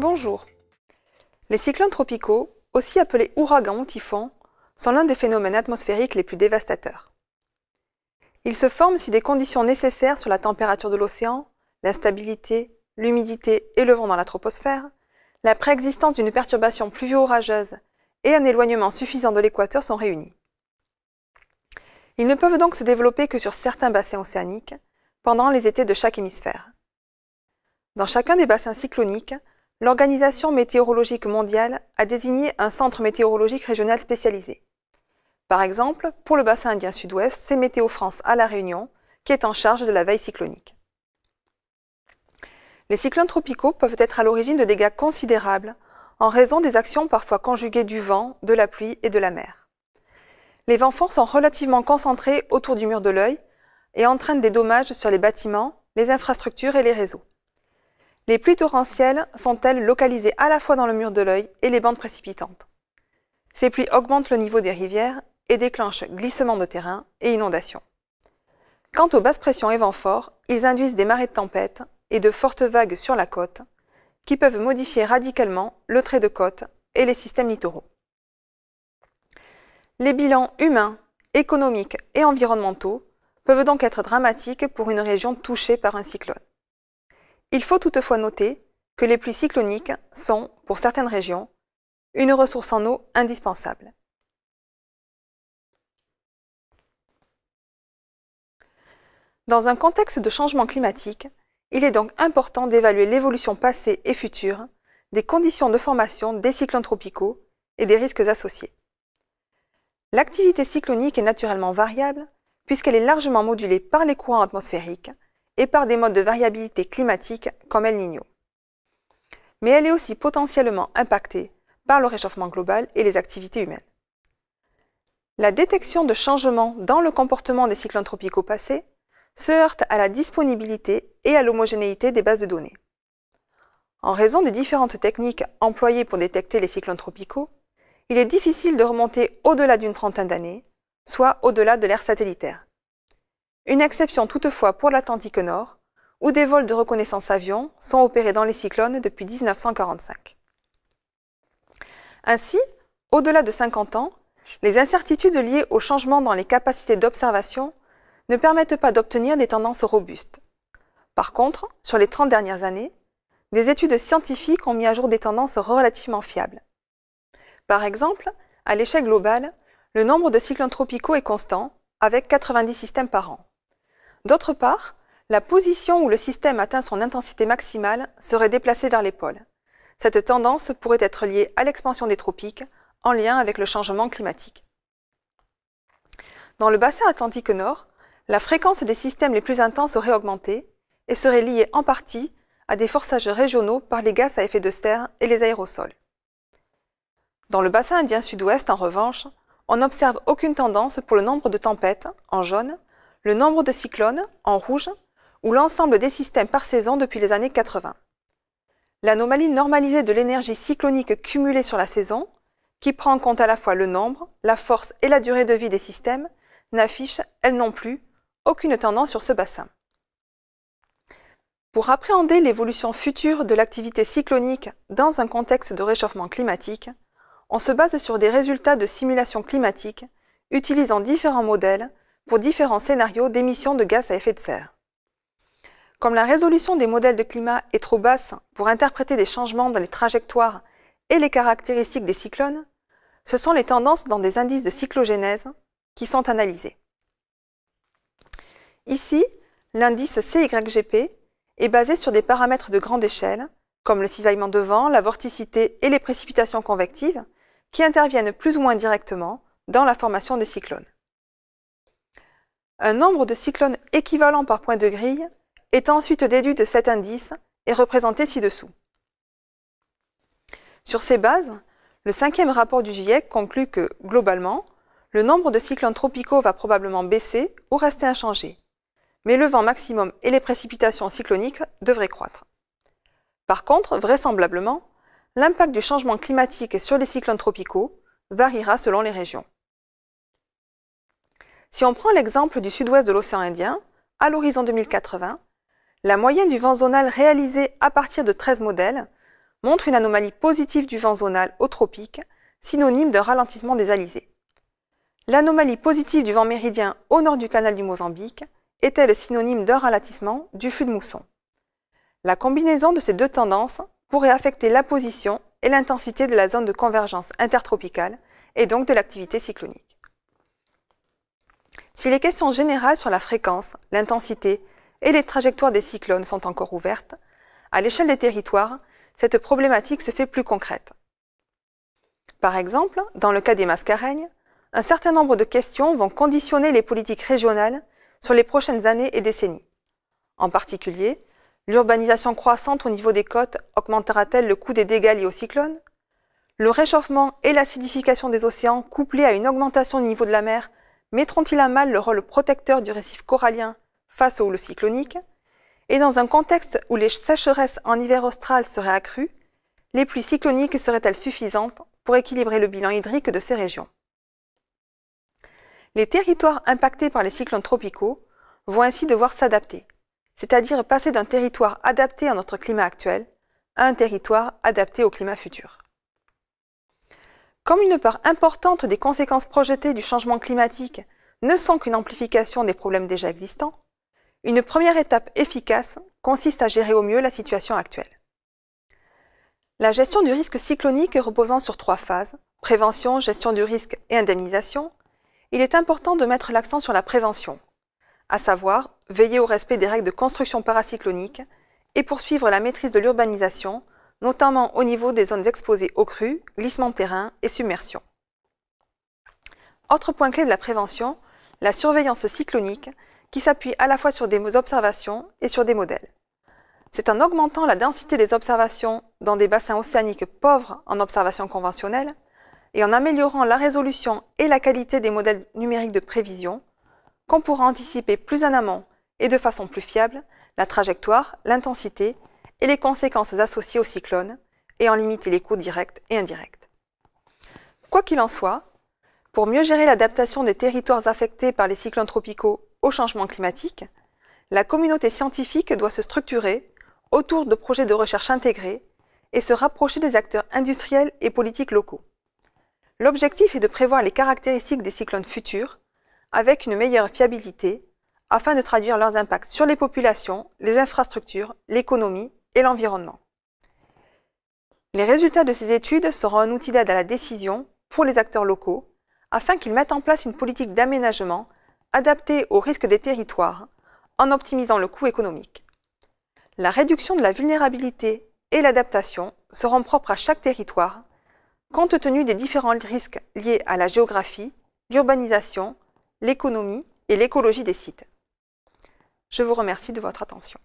Bonjour. Les cyclones tropicaux, aussi appelés ouragans ou typhons, sont l'un des phénomènes atmosphériques les plus dévastateurs. Ils se forment si des conditions nécessaires sur la température de l'océan, l'instabilité, l'humidité et le vent dans la troposphère, la préexistence d'une perturbation pluvio-orageuse et un éloignement suffisant de l'équateur sont réunis. Ils ne peuvent donc se développer que sur certains bassins océaniques, pendant les étés de chaque hémisphère. Dans chacun des bassins cycloniques, l'Organisation météorologique mondiale a désigné un centre météorologique régional spécialisé. Par exemple, pour le bassin indien sud-ouest, c'est Météo France à La Réunion qui est en charge de la veille cyclonique. Les cyclones tropicaux peuvent être à l'origine de dégâts considérables en raison des actions parfois conjuguées du vent, de la pluie et de la mer. Les vents forts sont relativement concentrés autour du mur de l'œil et entraînent des dommages sur les bâtiments, les infrastructures et les réseaux. Les pluies torrentielles sont-elles localisées à la fois dans le mur de l'œil et les bandes précipitantes Ces pluies augmentent le niveau des rivières et déclenchent glissements de terrain et inondations. Quant aux basses pressions et vents forts, ils induisent des marées de tempête et de fortes vagues sur la côte, qui peuvent modifier radicalement le trait de côte et les systèmes littoraux. Les bilans humains, économiques et environnementaux peuvent donc être dramatiques pour une région touchée par un cyclone. Il faut toutefois noter que les pluies cycloniques sont, pour certaines régions, une ressource en eau indispensable. Dans un contexte de changement climatique, il est donc important d'évaluer l'évolution passée et future des conditions de formation des cyclones tropicaux et des risques associés. L'activité cyclonique est naturellement variable puisqu'elle est largement modulée par les courants atmosphériques et par des modes de variabilité climatique comme El Niño. Mais elle est aussi potentiellement impactée par le réchauffement global et les activités humaines. La détection de changements dans le comportement des cyclones tropicaux passés se heurte à la disponibilité et à l'homogénéité des bases de données. En raison des différentes techniques employées pour détecter les cyclones tropicaux, il est difficile de remonter au-delà d'une trentaine d'années, soit au-delà de l'ère satellitaire. Une exception toutefois pour l'Atlantique Nord, où des vols de reconnaissance avion sont opérés dans les cyclones depuis 1945. Ainsi, au-delà de 50 ans, les incertitudes liées au changement dans les capacités d'observation ne permettent pas d'obtenir des tendances robustes. Par contre, sur les 30 dernières années, des études scientifiques ont mis à jour des tendances relativement fiables. Par exemple, à l'échelle globale, le nombre de cyclones tropicaux est constant, avec 90 systèmes par an. D'autre part, la position où le système atteint son intensité maximale serait déplacée vers les pôles. Cette tendance pourrait être liée à l'expansion des tropiques, en lien avec le changement climatique. Dans le bassin atlantique nord, la fréquence des systèmes les plus intenses aurait augmenté et serait liée en partie à des forçages régionaux par les gaz à effet de serre et les aérosols. Dans le bassin indien sud-ouest, en revanche, on n'observe aucune tendance pour le nombre de tempêtes, en jaune, le nombre de cyclones, en rouge, ou l'ensemble des systèmes par saison depuis les années 80. L'anomalie normalisée de l'énergie cyclonique cumulée sur la saison, qui prend en compte à la fois le nombre, la force et la durée de vie des systèmes, n'affiche, elle non plus, aucune tendance sur ce bassin. Pour appréhender l'évolution future de l'activité cyclonique dans un contexte de réchauffement climatique, on se base sur des résultats de simulations climatiques utilisant différents modèles différents scénarios d'émissions de gaz à effet de serre. Comme la résolution des modèles de climat est trop basse pour interpréter des changements dans les trajectoires et les caractéristiques des cyclones, ce sont les tendances dans des indices de cyclogénèse qui sont analysés. Ici, l'indice CYGP est basé sur des paramètres de grande échelle, comme le cisaillement de vent, la vorticité et les précipitations convectives, qui interviennent plus ou moins directement dans la formation des cyclones. Un nombre de cyclones équivalent par point de grille est ensuite déduit de cet indice et représenté ci-dessous. Sur ces bases, le cinquième rapport du GIEC conclut que, globalement, le nombre de cyclones tropicaux va probablement baisser ou rester inchangé, mais le vent maximum et les précipitations cycloniques devraient croître. Par contre, vraisemblablement, l'impact du changement climatique sur les cyclones tropicaux variera selon les régions. Si on prend l'exemple du sud-ouest de l'océan Indien, à l'horizon 2080, la moyenne du vent zonal réalisée à partir de 13 modèles montre une anomalie positive du vent zonal au tropique, synonyme d'un ralentissement des alizés. L'anomalie positive du vent méridien au nord du canal du Mozambique était le synonyme d'un ralentissement du flux de mousson La combinaison de ces deux tendances pourrait affecter la position et l'intensité de la zone de convergence intertropicale et donc de l'activité cyclonique. Si les questions générales sur la fréquence, l'intensité et les trajectoires des cyclones sont encore ouvertes, à l'échelle des territoires, cette problématique se fait plus concrète. Par exemple, dans le cas des mascareignes, un certain nombre de questions vont conditionner les politiques régionales sur les prochaines années et décennies. En particulier, l'urbanisation croissante au niveau des côtes augmentera-t-elle le coût des dégâts liés aux cyclones Le réchauffement et l'acidification des océans couplés à une augmentation du niveau de la mer mettront-ils à mal le rôle protecteur du récif corallien face aux houle cycloniques Et dans un contexte où les sécheresses en hiver austral seraient accrues, les pluies cycloniques seraient-elles suffisantes pour équilibrer le bilan hydrique de ces régions Les territoires impactés par les cyclones tropicaux vont ainsi devoir s'adapter, c'est-à-dire passer d'un territoire adapté à notre climat actuel à un territoire adapté au climat futur. Comme une part importante des conséquences projetées du changement climatique ne sont qu'une amplification des problèmes déjà existants, une première étape efficace consiste à gérer au mieux la situation actuelle. La gestion du risque cyclonique est reposant sur trois phases, prévention, gestion du risque et indemnisation, il est important de mettre l'accent sur la prévention, à savoir veiller au respect des règles de construction paracyclonique et poursuivre la maîtrise de l'urbanisation notamment au niveau des zones exposées aux crues, glissements de terrain et submersion. Autre point clé de la prévention, la surveillance cyclonique qui s'appuie à la fois sur des observations et sur des modèles. C'est en augmentant la densité des observations dans des bassins océaniques pauvres en observations conventionnelles et en améliorant la résolution et la qualité des modèles numériques de prévision qu'on pourra anticiper plus en amont et de façon plus fiable la trajectoire, l'intensité et les conséquences associées aux cyclones, et en limiter les coûts directs et indirects. Quoi qu'il en soit, pour mieux gérer l'adaptation des territoires affectés par les cyclones tropicaux au changement climatique, la communauté scientifique doit se structurer autour de projets de recherche intégrés et se rapprocher des acteurs industriels et politiques locaux. L'objectif est de prévoir les caractéristiques des cyclones futurs avec une meilleure fiabilité afin de traduire leurs impacts sur les populations, les infrastructures, l'économie et l'environnement. Les résultats de ces études seront un outil d'aide à la décision pour les acteurs locaux afin qu'ils mettent en place une politique d'aménagement adaptée aux risques des territoires en optimisant le coût économique. La réduction de la vulnérabilité et l'adaptation seront propres à chaque territoire compte tenu des différents risques liés à la géographie, l'urbanisation, l'économie et l'écologie des sites. Je vous remercie de votre attention.